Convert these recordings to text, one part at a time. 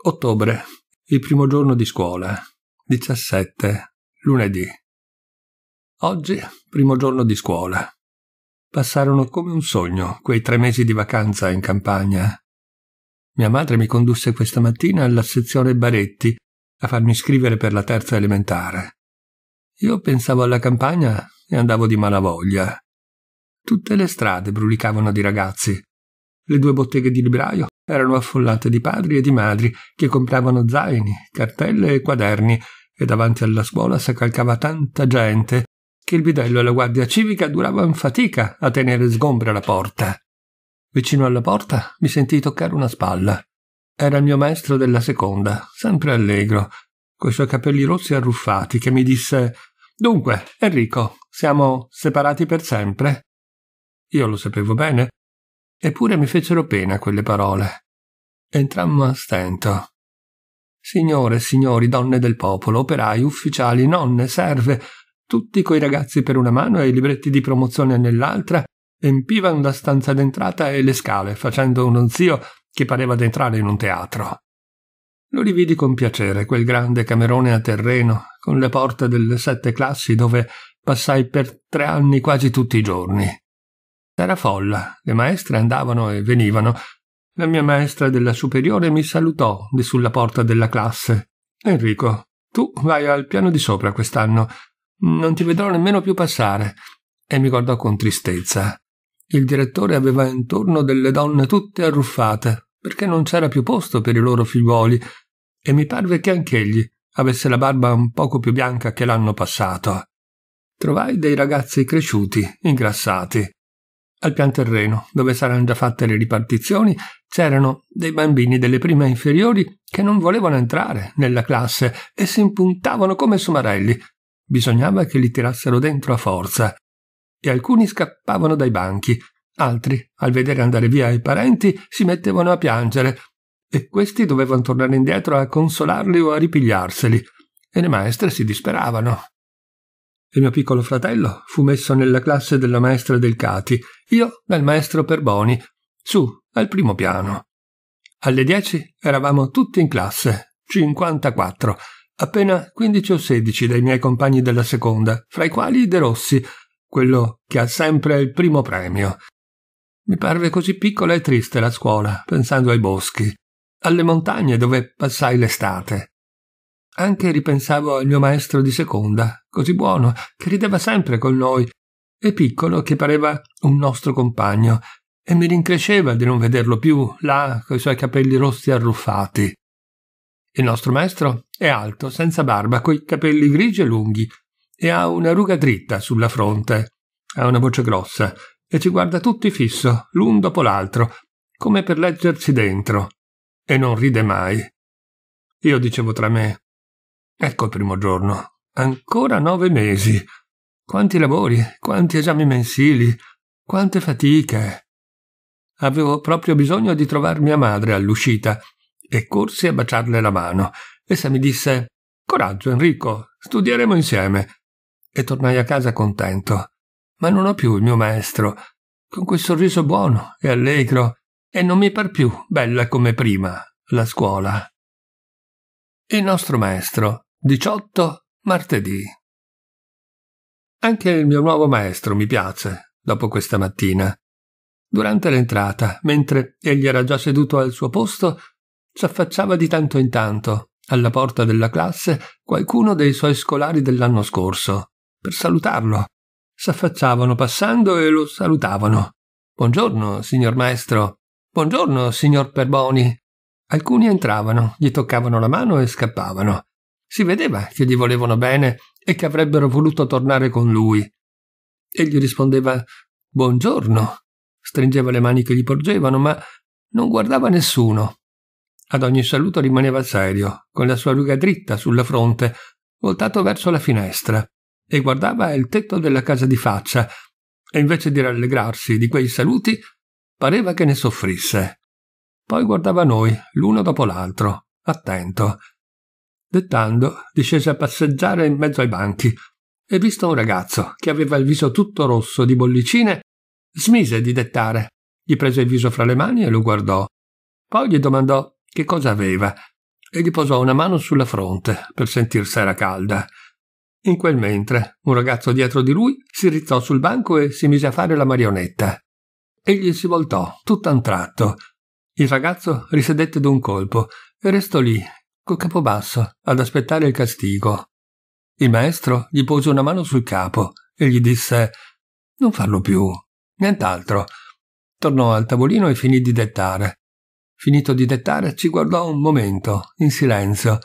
Ottobre, il primo giorno di scuola, 17, lunedì. Oggi, primo giorno di scuola. Passarono come un sogno quei tre mesi di vacanza in campagna. Mia madre mi condusse questa mattina alla sezione Baretti a farmi scrivere per la terza elementare. Io pensavo alla campagna e andavo di malavoglia. Tutte le strade brulicavano di ragazzi, le due botteghe di libraio erano affollate di padri e di madri che compravano zaini, cartelle e quaderni e davanti alla scuola s'accalcava tanta gente che il bidello e la guardia civica duravano fatica a tenere sgombra la porta. Vicino alla porta mi sentii toccare una spalla. Era il mio maestro della seconda, sempre allegro, coi suoi capelli rossi arruffati, che mi disse Dunque, Enrico, siamo separati per sempre? Io lo sapevo bene, Eppure mi fecero pena quelle parole. Entrammo a stento. Signore, signori, donne del popolo, operai, ufficiali, nonne, serve, tutti coi ragazzi per una mano e i libretti di promozione nell'altra, empivan la stanza d'entrata e le scale, facendo uno zio che pareva d'entrare in un teatro. Lo rividi con piacere, quel grande camerone a terreno, con le porte delle sette classi dove passai per tre anni quasi tutti i giorni. Era folla, le maestre andavano e venivano. La mia maestra della superiore mi salutò di sulla porta della classe. Enrico, tu vai al piano di sopra quest'anno. Non ti vedrò nemmeno più passare. E mi guardò con tristezza. Il direttore aveva intorno delle donne tutte arruffate, perché non c'era più posto per i loro figliuoli, e mi parve che anch'egli avesse la barba un poco più bianca che l'anno passato. Trovai dei ragazzi cresciuti, ingrassati, al pian terreno, dove saranno già fatte le ripartizioni, c'erano dei bambini delle prime inferiori che non volevano entrare nella classe e si impuntavano come somarelli. Bisognava che li tirassero dentro a forza. E alcuni scappavano dai banchi, altri, al vedere andare via i parenti, si mettevano a piangere e questi dovevano tornare indietro a consolarli o a ripigliarseli. E le maestre si disperavano e mio piccolo fratello fu messo nella classe della maestra del Cati, io dal maestro Perboni, su, al primo piano. Alle dieci eravamo tutti in classe, 54, appena 15 o 16 dei miei compagni della seconda, fra i quali De Rossi, quello che ha sempre il primo premio. Mi parve così piccola e triste la scuola, pensando ai boschi, alle montagne dove passai l'estate. Anche ripensavo al mio maestro di seconda, così buono, che rideva sempre con noi, e piccolo che pareva un nostro compagno, e mi rincresceva di non vederlo più là coi suoi capelli rossi arruffati. Il nostro maestro è alto, senza barba, coi capelli grigi e lunghi, e ha una ruga dritta sulla fronte. Ha una voce grossa e ci guarda tutti fisso, l'un dopo l'altro, come per leggerci dentro. E non ride mai. Io dicevo tra me, Ecco il primo giorno. Ancora nove mesi. Quanti lavori, quanti esami mensili, quante fatiche. Avevo proprio bisogno di trovar mia madre all'uscita e corsi a baciarle la mano. Essa mi disse Coraggio, Enrico, studieremo insieme. E tornai a casa contento. Ma non ho più il mio maestro, con quel sorriso buono e allegro, e non mi par più bella come prima la scuola. Il nostro maestro 18 martedì. Anche il mio nuovo maestro mi piace, dopo questa mattina. Durante l'entrata, mentre egli era già seduto al suo posto, s'affacciava di tanto in tanto, alla porta della classe, qualcuno dei suoi scolari dell'anno scorso, per salutarlo. S'affacciavano passando e lo salutavano. Buongiorno, signor maestro. Buongiorno, signor Perboni. Alcuni entravano, gli toccavano la mano e scappavano. Si vedeva che gli volevano bene e che avrebbero voluto tornare con lui. Egli rispondeva Buongiorno, stringeva le mani che gli porgevano, ma non guardava nessuno. Ad ogni saluto rimaneva serio, con la sua ruga dritta sulla fronte, voltato verso la finestra, e guardava il tetto della casa di faccia, e invece di rallegrarsi di quei saluti, pareva che ne soffrisse. Poi guardava noi, l'uno dopo l'altro, attento, Dettando, discese a passeggiare in mezzo ai banchi e visto un ragazzo che aveva il viso tutto rosso di bollicine, smise di dettare. Gli prese il viso fra le mani e lo guardò. Poi gli domandò che cosa aveva e gli posò una mano sulla fronte per sentirsi era calda. In quel mentre, un ragazzo dietro di lui si rizzò sul banco e si mise a fare la marionetta. Egli si voltò, tutto a un tratto. Il ragazzo risedette d'un colpo e restò lì, col capo basso, ad aspettare il castigo. Il maestro gli pose una mano sul capo e gli disse Non farlo più, nient'altro. Tornò al tavolino e finì di dettare. Finito di dettare, ci guardò un momento, in silenzio.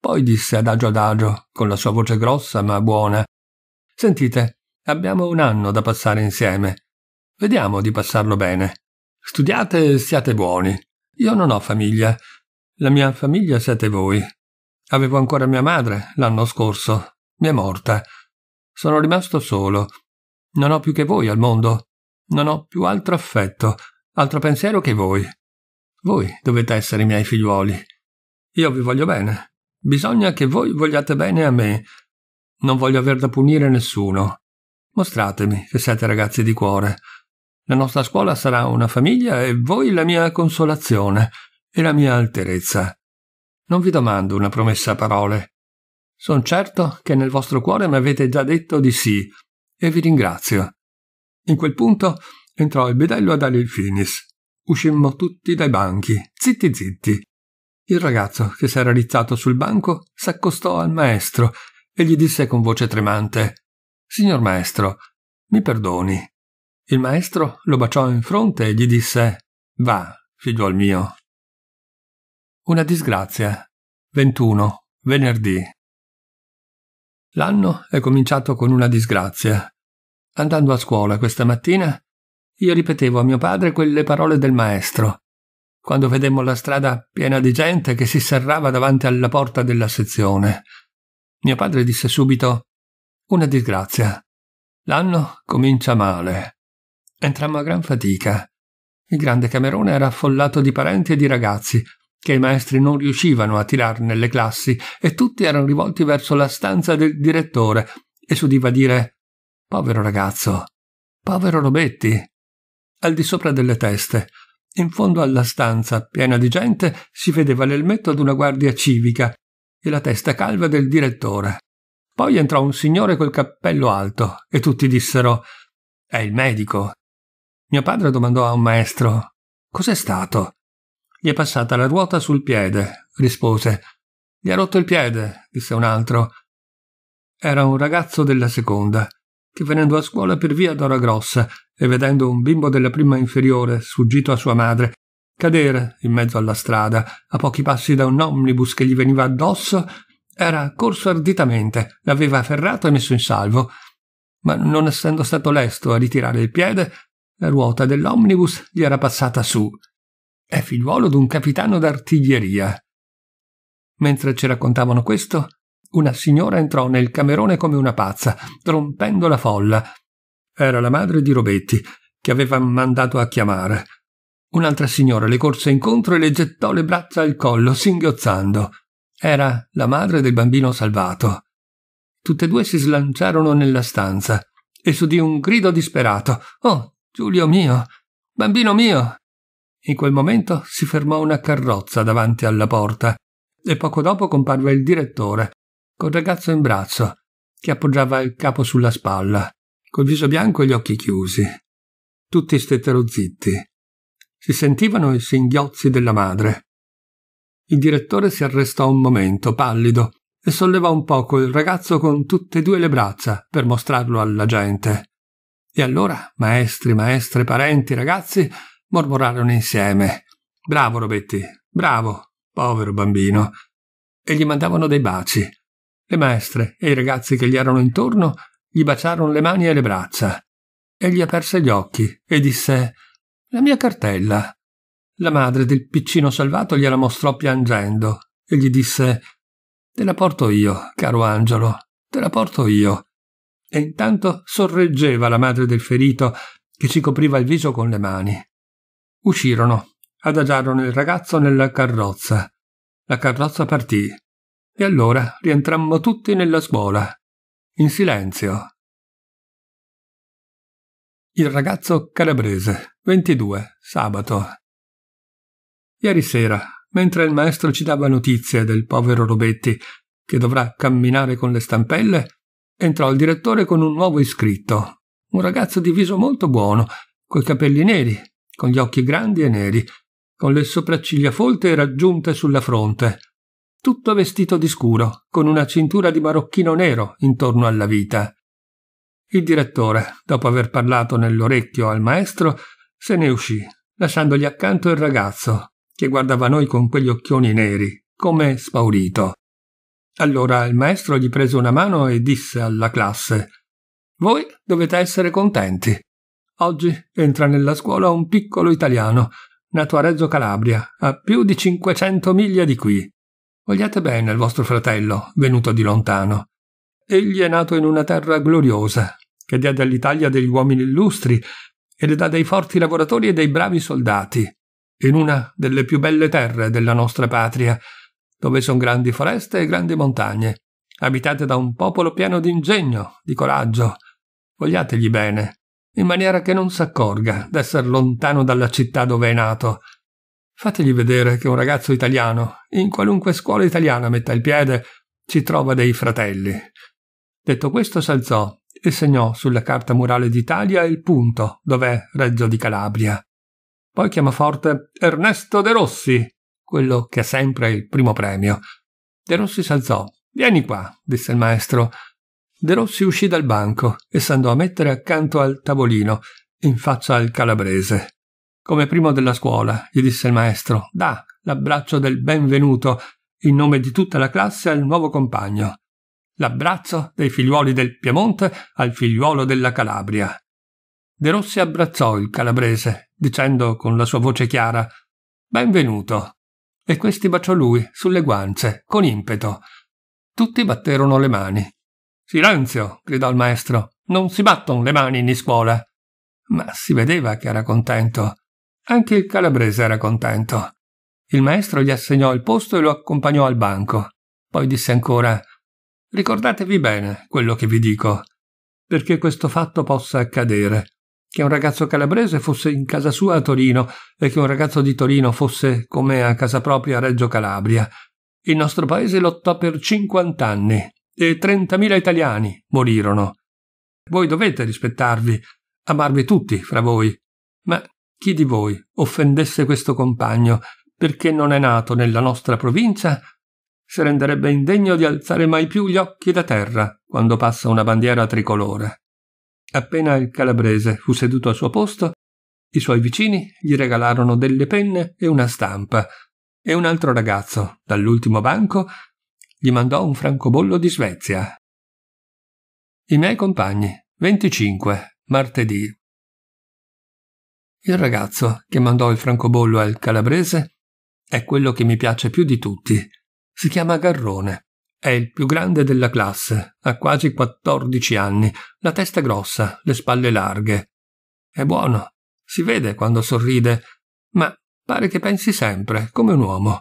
Poi disse adagio adagio, con la sua voce grossa ma buona Sentite, abbiamo un anno da passare insieme. Vediamo di passarlo bene. Studiate e siate buoni. Io non ho famiglia, la mia famiglia siete voi. Avevo ancora mia madre l'anno scorso. Mi è morta. Sono rimasto solo. Non ho più che voi al mondo. Non ho più altro affetto, altro pensiero che voi. Voi dovete essere i miei figliuoli. Io vi voglio bene. Bisogna che voi vogliate bene a me. Non voglio aver da punire nessuno. Mostratemi che siete ragazzi di cuore. La nostra scuola sarà una famiglia e voi la mia consolazione e la mia alterezza. Non vi domando una promessa a parole. Son certo che nel vostro cuore mi avete già detto di sì, e vi ringrazio. In quel punto entrò il bidello ad dare il finis. Uscimmo tutti dai banchi, zitti zitti. Il ragazzo che si era rizzato sul banco s'accostò al maestro e gli disse con voce tremante Signor maestro, mi perdoni. Il maestro lo baciò in fronte e gli disse Va, figliuol mio, una disgrazia. 21. Venerdì. L'anno è cominciato con una disgrazia. Andando a scuola questa mattina, io ripetevo a mio padre quelle parole del maestro, quando vedemmo la strada piena di gente che si serrava davanti alla porta della sezione. Mio padre disse subito Una disgrazia. L'anno comincia male. Entrammo a gran fatica. Il grande camerone era affollato di parenti e di ragazzi, che i maestri non riuscivano a tirar nelle classi e tutti erano rivolti verso la stanza del direttore e s'udiva dire povero ragazzo, povero Robetti. Al di sopra delle teste, in fondo alla stanza piena di gente, si vedeva l'elmetto di una guardia civica e la testa calva del direttore. Poi entrò un signore col cappello alto e tutti dissero è il medico. Mio padre domandò a un maestro Cos'è stato? Gli è passata la ruota sul piede, rispose. Gli ha rotto il piede, disse un altro. Era un ragazzo della seconda, che venendo a scuola per via d'ora grossa e vedendo un bimbo della prima inferiore, sfuggito a sua madre, cadere in mezzo alla strada, a pochi passi da un omnibus che gli veniva addosso, era corso arditamente, l'aveva afferrato e messo in salvo. Ma non essendo stato lesto a ritirare il piede, la ruota dell'omnibus gli era passata su è figliuolo d'un capitano d'artiglieria. Mentre ci raccontavano questo, una signora entrò nel camerone come una pazza, rompendo la folla. Era la madre di Robetti, che aveva mandato a chiamare. Un'altra signora le corse incontro e le gettò le braccia al collo, singhiozzando. Era la madre del bambino salvato. Tutte e due si slanciarono nella stanza e s'udì un grido disperato. Oh, Giulio mio! Bambino mio! In quel momento si fermò una carrozza davanti alla porta e poco dopo comparve il direttore, col ragazzo in braccio, che appoggiava il capo sulla spalla, col viso bianco e gli occhi chiusi. Tutti stettero zitti. Si sentivano i singhiozzi della madre. Il direttore si arrestò un momento, pallido, e sollevò un poco il ragazzo con tutte e due le braccia per mostrarlo alla gente. E allora, maestri, maestre, parenti, ragazzi, Mormorarono insieme. Bravo Robetti, bravo, povero bambino. E gli mandavano dei baci. Le maestre e i ragazzi che gli erano intorno gli baciarono le mani e le braccia. Egli aperse gli occhi e disse La mia cartella. La madre del piccino salvato gliela mostrò piangendo e gli disse Te la porto io, caro angelo, te la porto io. E intanto sorreggeva la madre del ferito che si copriva il viso con le mani. Uscirono, adagiarono il ragazzo nella carrozza. La carrozza partì. E allora rientrammo tutti nella scuola, in silenzio. Il ragazzo calabrese, 22, sabato. Ieri sera, mentre il maestro ci dava notizie del povero Robetti, che dovrà camminare con le stampelle, entrò il direttore con un nuovo iscritto, un ragazzo di viso molto buono, coi capelli neri, con gli occhi grandi e neri, con le sopracciglia folte e raggiunte sulla fronte, tutto vestito di scuro, con una cintura di marocchino nero intorno alla vita. Il direttore, dopo aver parlato nell'orecchio al maestro, se ne uscì, lasciandogli accanto il ragazzo, che guardava noi con quegli occhioni neri, come spaurito. Allora il maestro gli prese una mano e disse alla classe Voi dovete essere contenti. Oggi entra nella scuola un piccolo italiano, nato a Reggio Calabria, a più di 500 miglia di qui. Vogliate bene al vostro fratello, venuto di lontano. Egli è nato in una terra gloriosa, che diede all'Italia degli uomini illustri e le dà dei forti lavoratori e dei bravi soldati, in una delle più belle terre della nostra patria, dove sono grandi foreste e grandi montagne, abitate da un popolo pieno di ingegno, di coraggio. Vogliategli bene, in maniera che non s'accorga d'essere lontano dalla città dove è nato. Fategli vedere che un ragazzo italiano, in qualunque scuola italiana metta il piede, ci trova dei fratelli. Detto questo s'alzò e segnò sulla carta murale d'Italia il punto dov'è Reggio di Calabria. Poi chiamò forte Ernesto De Rossi, quello che ha sempre il primo premio. De Rossi s'alzò. Vieni qua, disse il maestro. Derossi uscì dal banco e s'andò a mettere accanto al tavolino, in faccia al calabrese. Come primo della scuola, gli disse il maestro, dà l'abbraccio del benvenuto in nome di tutta la classe al nuovo compagno. L'abbraccio dei figliuoli del Piemonte al figliuolo della Calabria. Derossi abbracciò il calabrese, dicendo con la sua voce chiara Benvenuto. E questi baciò lui sulle guance, con impeto. Tutti batterono le mani. Silenzio! gridò il maestro. Non si batton le mani in scuola. Ma si vedeva che era contento. Anche il calabrese era contento. Il maestro gli assegnò il posto e lo accompagnò al banco. Poi disse ancora Ricordatevi bene quello che vi dico, perché questo fatto possa accadere. Che un ragazzo calabrese fosse in casa sua a Torino e che un ragazzo di Torino fosse come a casa propria a Reggio Calabria. Il nostro paese lottò per 50 cinquant'anni e 30.000 italiani morirono. Voi dovete rispettarvi, amarvi tutti fra voi, ma chi di voi offendesse questo compagno perché non è nato nella nostra provincia, si renderebbe indegno di alzare mai più gli occhi da terra quando passa una bandiera tricolore. Appena il calabrese fu seduto al suo posto, i suoi vicini gli regalarono delle penne e una stampa, e un altro ragazzo, dall'ultimo banco, gli mandò un francobollo di Svezia. I miei compagni, 25, martedì. Il ragazzo che mandò il francobollo al calabrese è quello che mi piace più di tutti. Si chiama Garrone. È il più grande della classe, ha quasi 14 anni, la testa grossa, le spalle larghe. È buono, si vede quando sorride, ma pare che pensi sempre, come un uomo.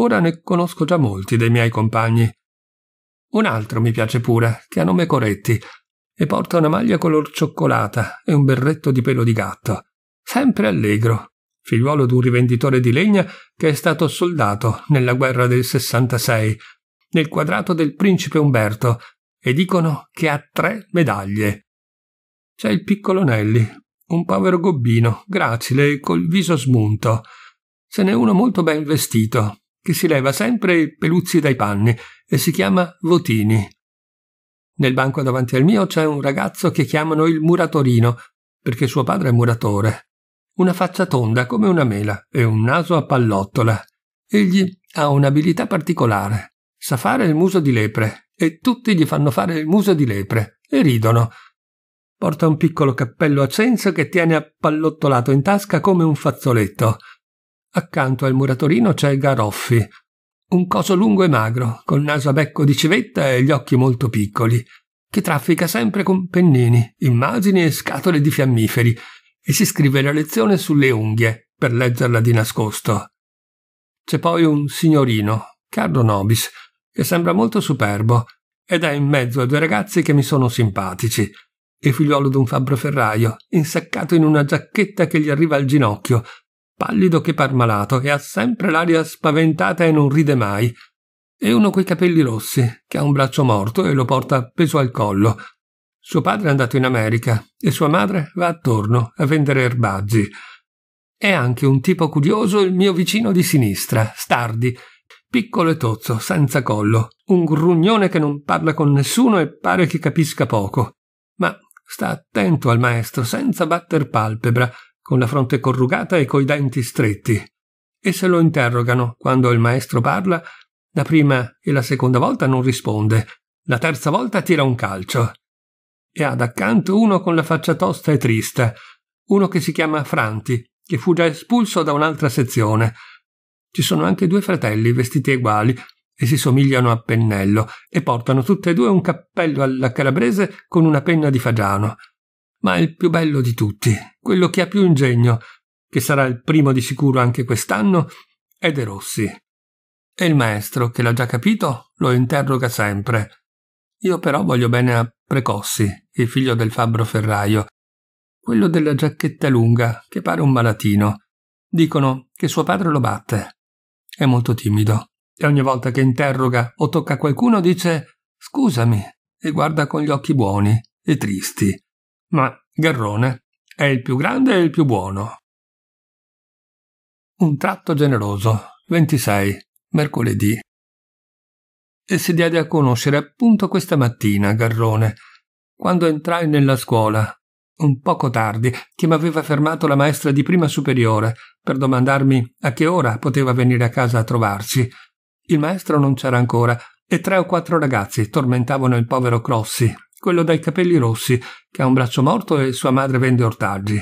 Ora ne conosco già molti dei miei compagni. Un altro mi piace pure, che ha nome Coretti, e porta una maglia color cioccolata e un berretto di pelo di gatto. Sempre allegro, figliuolo d'un rivenditore di legna che è stato soldato nella guerra del 66, nel quadrato del principe Umberto, e dicono che ha tre medaglie. C'è il piccolo Nelli, un povero gobbino, gracile e col viso smunto. Ce n'è uno molto ben vestito, che si leva sempre i peluzzi dai panni e si chiama Votini. Nel banco davanti al mio c'è un ragazzo che chiamano il muratorino, perché suo padre è muratore. Una faccia tonda come una mela e un naso a pallottola. Egli ha un'abilità particolare. Sa fare il muso di lepre e tutti gli fanno fare il muso di lepre e ridono. Porta un piccolo cappello a censo che tiene appallottolato in tasca come un fazzoletto Accanto al muratorino c'è Garoffi, un coso lungo e magro, col naso a becco di civetta e gli occhi molto piccoli, che traffica sempre con pennini, immagini e scatole di fiammiferi e si scrive la lezione sulle unghie per leggerla di nascosto. C'è poi un signorino, Carlo Nobis, che sembra molto superbo ed è in mezzo a due ragazzi che mi sono simpatici. Il figliuolo d'un fabbro ferraio, insaccato in una giacchetta che gli arriva al ginocchio pallido che parmalato, e ha sempre l'aria spaventata e non ride mai, e uno coi capelli rossi, che ha un braccio morto e lo porta appeso al collo. Suo padre è andato in America e sua madre va attorno a vendere erbaggi. È anche un tipo curioso il mio vicino di sinistra, Stardi, piccolo e tozzo, senza collo, un grugnone che non parla con nessuno e pare che capisca poco. Ma sta attento al maestro, senza batter palpebra, con la fronte corrugata e coi denti stretti, e se lo interrogano quando il maestro parla, la prima e la seconda volta non risponde, la terza volta tira un calcio. E ha d'accanto uno con la faccia tosta e trista, uno che si chiama Franti, che fu già espulso da un'altra sezione. Ci sono anche due fratelli vestiti uguali e si somigliano a pennello e portano tutte e due un cappello alla calabrese con una penna di fagiano ma il più bello di tutti, quello che ha più ingegno, che sarà il primo di sicuro anche quest'anno, è De Rossi. E il maestro, che l'ha già capito, lo interroga sempre. Io però voglio bene a Precossi, il figlio del fabbro ferraio, quello della giacchetta lunga, che pare un malatino. Dicono che suo padre lo batte. È molto timido e ogni volta che interroga o tocca qualcuno dice scusami e guarda con gli occhi buoni e tristi ma Garrone è il più grande e il più buono. Un tratto generoso, 26, mercoledì. E si diede a conoscere appunto questa mattina Garrone, quando entrai nella scuola, un poco tardi, che mi aveva fermato la maestra di prima superiore per domandarmi a che ora poteva venire a casa a trovarci. Il maestro non c'era ancora e tre o quattro ragazzi tormentavano il povero Crossi quello dai capelli rossi, che ha un braccio morto e sua madre vende ortaggi.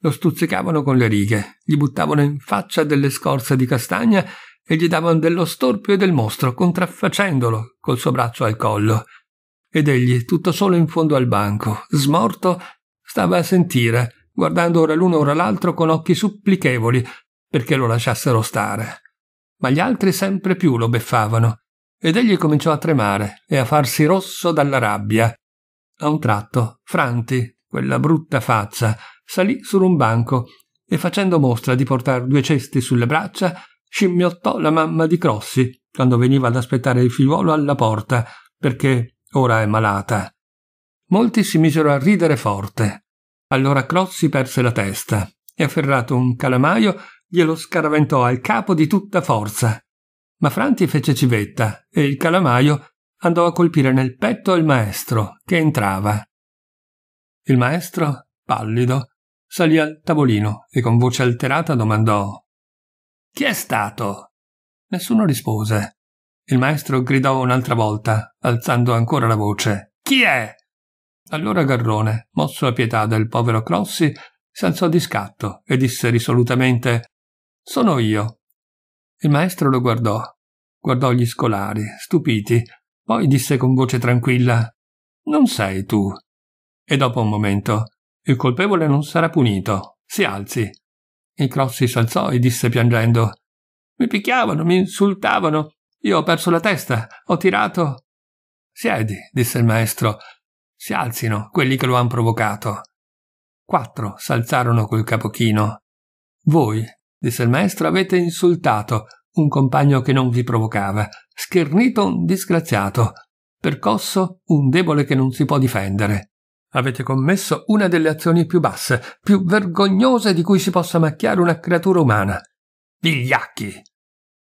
Lo stuzzicavano con le righe, gli buttavano in faccia delle scorze di castagna e gli davano dello storpio e del mostro, contraffacendolo col suo braccio al collo. Ed egli, tutto solo in fondo al banco, smorto, stava a sentire, guardando ora l'uno ora l'altro con occhi supplichevoli perché lo lasciassero stare. Ma gli altri sempre più lo beffavano ed egli cominciò a tremare e a farsi rosso dalla rabbia. A un tratto, Franti, quella brutta faccia, salì su un banco e facendo mostra di portar due cesti sulle braccia, scimmiottò la mamma di Crossi quando veniva ad aspettare il figliuolo alla porta, perché ora è malata. Molti si misero a ridere forte. Allora Crossi perse la testa e, afferrato un calamaio, glielo scaraventò al capo di tutta forza. Ma Franti fece civetta e il calamaio andò a colpire nel petto il maestro, che entrava. Il maestro, pallido, salì al tavolino e con voce alterata domandò Chi è stato? Nessuno rispose. Il maestro gridò un'altra volta, alzando ancora la voce Chi è? Allora Garrone, mosso a pietà del povero Crossi, si alzò di scatto e disse risolutamente Sono io, il maestro lo guardò, guardò gli scolari, stupiti, poi disse con voce tranquilla Non sei tu. E dopo un momento Il colpevole non sarà punito. Si alzi. Il Crossi si alzò e disse piangendo Mi picchiavano, mi insultavano. Io ho perso la testa, ho tirato. Siedi, disse il maestro. Si alzino quelli che lo han provocato. Quattro s'alzarono col capochino. Voi, disse il maestro, avete insultato un compagno che non vi provocava, schernito un disgraziato, percosso un debole che non si può difendere. Avete commesso una delle azioni più basse, più vergognose di cui si possa macchiare una creatura umana. Vigliacchi!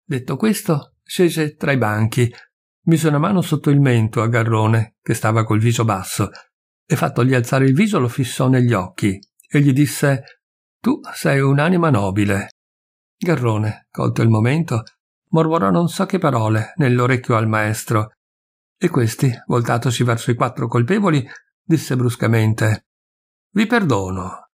Detto questo, scese tra i banchi, mise una mano sotto il mento a Garrone, che stava col viso basso, e fattogli alzare il viso lo fissò negli occhi e gli disse Tu sei un'anima nobile, Garrone, colto il momento, mormorò non so che parole nell'orecchio al maestro e questi, voltatosi verso i quattro colpevoli, disse bruscamente Vi perdono,